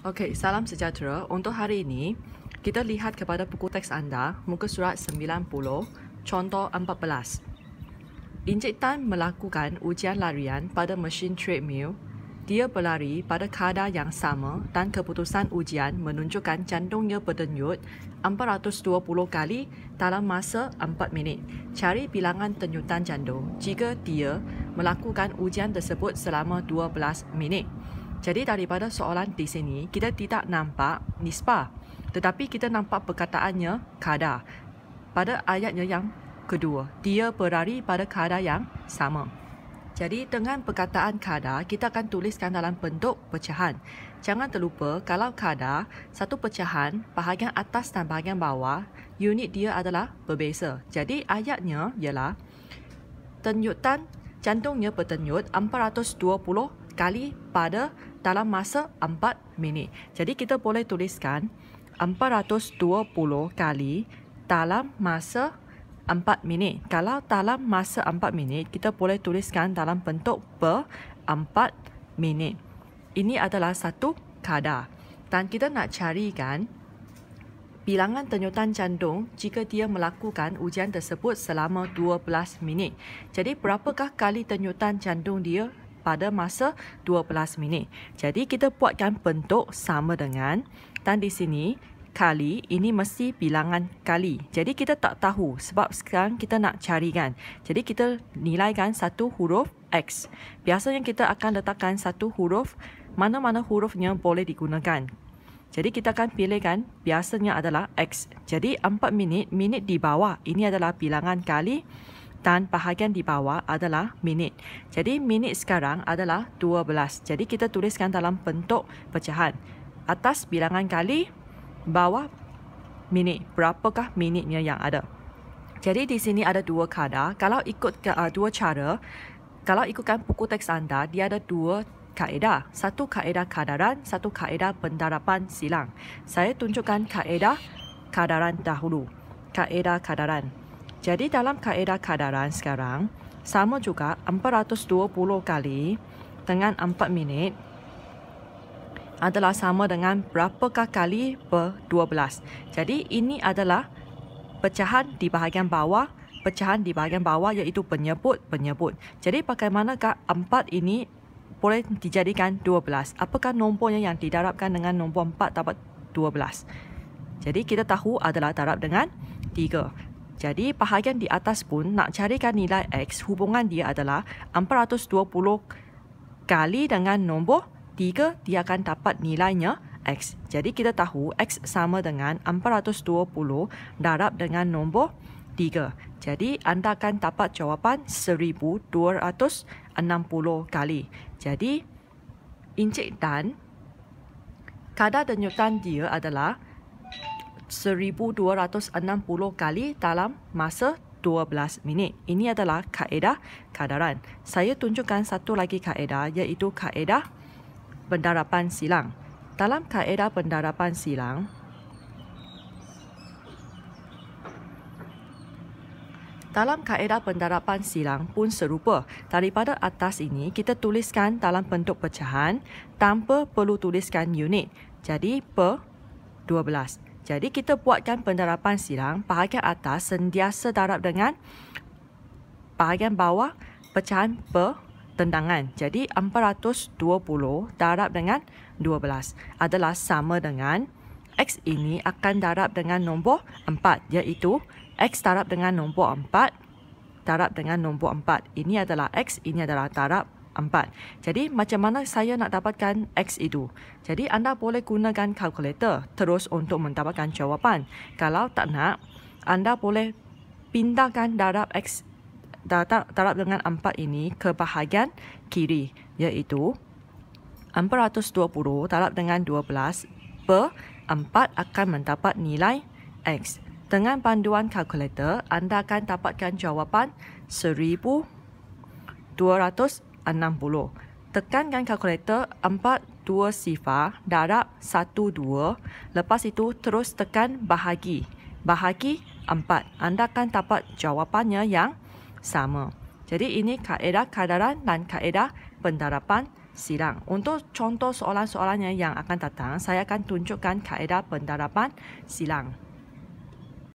Okey, salam sejahtera. Untuk hari ini, kita lihat kepada buku teks anda, muka surat 90, contoh 14. Encik Tan melakukan ujian larian pada mesin treadmill. Dia berlari pada kadar yang sama dan keputusan ujian menunjukkan jantungnya berdenyut 420 kali dalam masa 4 minit. Cari bilangan denyutan jantung jika dia melakukan ujian tersebut selama 12 minit. Jadi daripada soalan di sini, kita tidak nampak nispa, Tetapi kita nampak perkataannya kada Pada ayatnya yang kedua, dia berlari pada kada yang sama. Jadi dengan perkataan kada kita akan tuliskan dalam bentuk pecahan. Jangan terlupa kalau kada satu pecahan, bahagian atas dan bahagian bawah, unit dia adalah berbeza. Jadi ayatnya ialah, denyutan jantungnya berdenyut 420 sekali pada dalam masa 4 minit. Jadi kita boleh tuliskan 420 kali dalam masa 4 minit. Kalau dalam masa 4 minit, kita boleh tuliskan dalam bentuk per 4 minit. Ini adalah satu kadar. Dan kita nak carikan bilangan tenyutan jantung jika dia melakukan ujian tersebut selama 12 minit. Jadi berapakah kali tenyutan jantung dia pada masa 12 minit. Jadi kita buatkan bentuk sama dengan dan di sini kali ini mesti bilangan kali. Jadi kita tak tahu sebab sekarang kita nak cari kan. Jadi kita nilaikan satu huruf X. Biasanya kita akan letakkan satu huruf mana-mana hurufnya boleh digunakan. Jadi kita akan pilihkan biasanya adalah X. Jadi 4 minit, minit di bawah ini adalah bilangan kali. Kali dan bahagian di bawah adalah minit. Jadi minit sekarang adalah 12. Jadi kita tuliskan dalam bentuk pecahan. Atas bilangan kali, bawah minit. Berapakah minitnya yang ada? Jadi di sini ada dua kadar. Kalau ikut uh, dua cara, kalau ikutkan buku teks anda, dia ada dua kaedah. Satu kaedah kadaran, satu kaedah pendarapan silang. Saya tunjukkan kaedah kadaran dahulu. Kaedah kadaran. Jadi dalam kaedah kadaran sekarang, sama juga 420 kali dengan 4 minit adalah sama dengan berapakah kali per 12. Jadi ini adalah pecahan di bahagian bawah, pecahan di bahagian bawah iaitu penyebut-penyebut. Jadi bagaimanakah 4 ini boleh dijadikan 12? Apakah nombornya yang didarabkan dengan nombor 4 dapat 12? Jadi kita tahu adalah darab dengan 3. Jadi bahagian di atas pun nak carikan nilai X hubungan dia adalah 420 kali dengan nombor 3 dia akan dapat nilainya X. Jadi kita tahu X sama dengan 420 darab dengan nombor 3. Jadi anda akan dapat jawapan 1260 kali. Jadi Encik Dan kadar denyutan dia adalah 1260 1260 kali dalam masa 12 minit. Ini adalah kaedah kadaran. Saya tunjukkan satu lagi kaedah iaitu kaedah pendarapan silang. Dalam kaedah pendarapan silang, Dalam kaedah pendarapan silang pun serupa. Daripada atas ini, kita tuliskan dalam bentuk pecahan tanpa perlu tuliskan unit. Jadi, per 12. Jadi kita buatkan pendarapan silang bahagian atas sentiasa darab dengan bahagian bawah pecahan tendangan. Jadi 420 darab dengan 12 adalah sama dengan X ini akan darab dengan nombor 4 iaitu X darab dengan nombor 4 darab dengan nombor 4. Ini adalah X, ini adalah darab 4 lambat. Jadi macam mana saya nak dapatkan X itu? Jadi anda boleh gunakan kalkulator terus untuk mendapatkan jawapan. Kalau tak nak, anda boleh pindahkan darab X darab, darab dengan empat ini ke bahagian kiri iaitu 420 darab dengan 12 per 4 akan mendapat nilai X. Dengan panduan kalkulator, anda akan dapatkan jawapan 1200 60. Tekankan kalkulator 42 sifar darab 12. Lepas itu terus tekan bahagi. Bahagi 4. Anda akan dapat jawapannya yang sama. Jadi ini kaedah kadaran dan kaedah pendarapan silang. Untuk contoh soalan-soalannya yang akan datang, saya akan tunjukkan kaedah pendarapan silang.